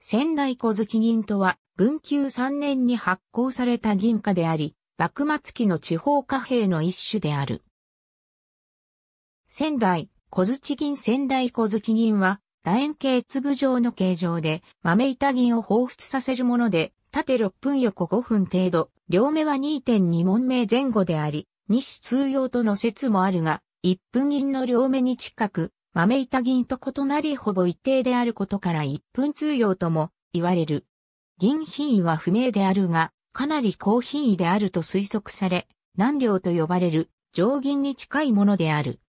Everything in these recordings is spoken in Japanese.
仙台小槌銀とは、文久3年に発行された銀貨であり、幕末期の地方貨幣の一種である。仙台、小槌銀仙台小槌銀は、楕円形粒状の形状で、豆板銀を彷彿させるもので、縦6分横5分程度、両目は2.2問目前後であり、西通用との説もあるが、1分銀の両目に近く、豆板銀と異なりほぼ一定であることから一分通用とも言われる。銀品位は不明であるが、かなり高品位であると推測され、南梁と呼ばれる上銀に近いものである。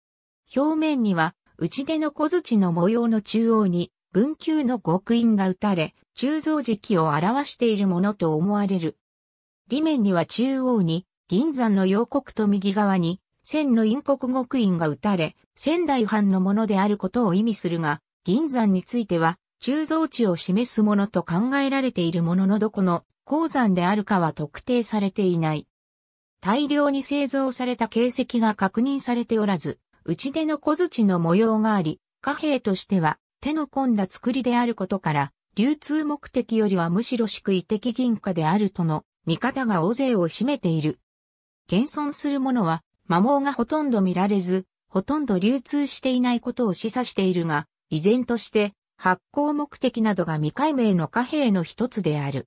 表面には、内出の小槌の模様の中央に、文球の極印が打たれ、鋳造時期を表しているものと思われる。裏面には中央に、銀山の洋国と右側に、千の陰国極印が打たれ、仙台藩のものであることを意味するが、銀山については、鋳造地を示すものと考えられているもののどこの鉱山であるかは特定されていない。大量に製造された形跡が確認されておらず、内手の小槌の模様があり、貨幣としては手の込んだ作りであることから、流通目的よりはむしろ宿意的銀貨であるとの見方が大勢を占めている。現存するものは摩耗がほとんど見られず、ほとんど流通していないことを示唆しているが、依然として発行目的などが未解明の貨幣の一つである。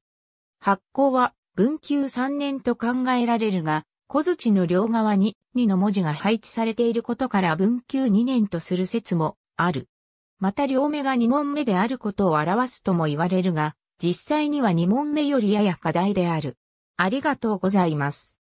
発行は文久3年と考えられるが、小槌の両側に2の文字が配置されていることから文久2年とする説もある。また両目が2問目であることを表すとも言われるが、実際には2問目よりやや課題である。ありがとうございます。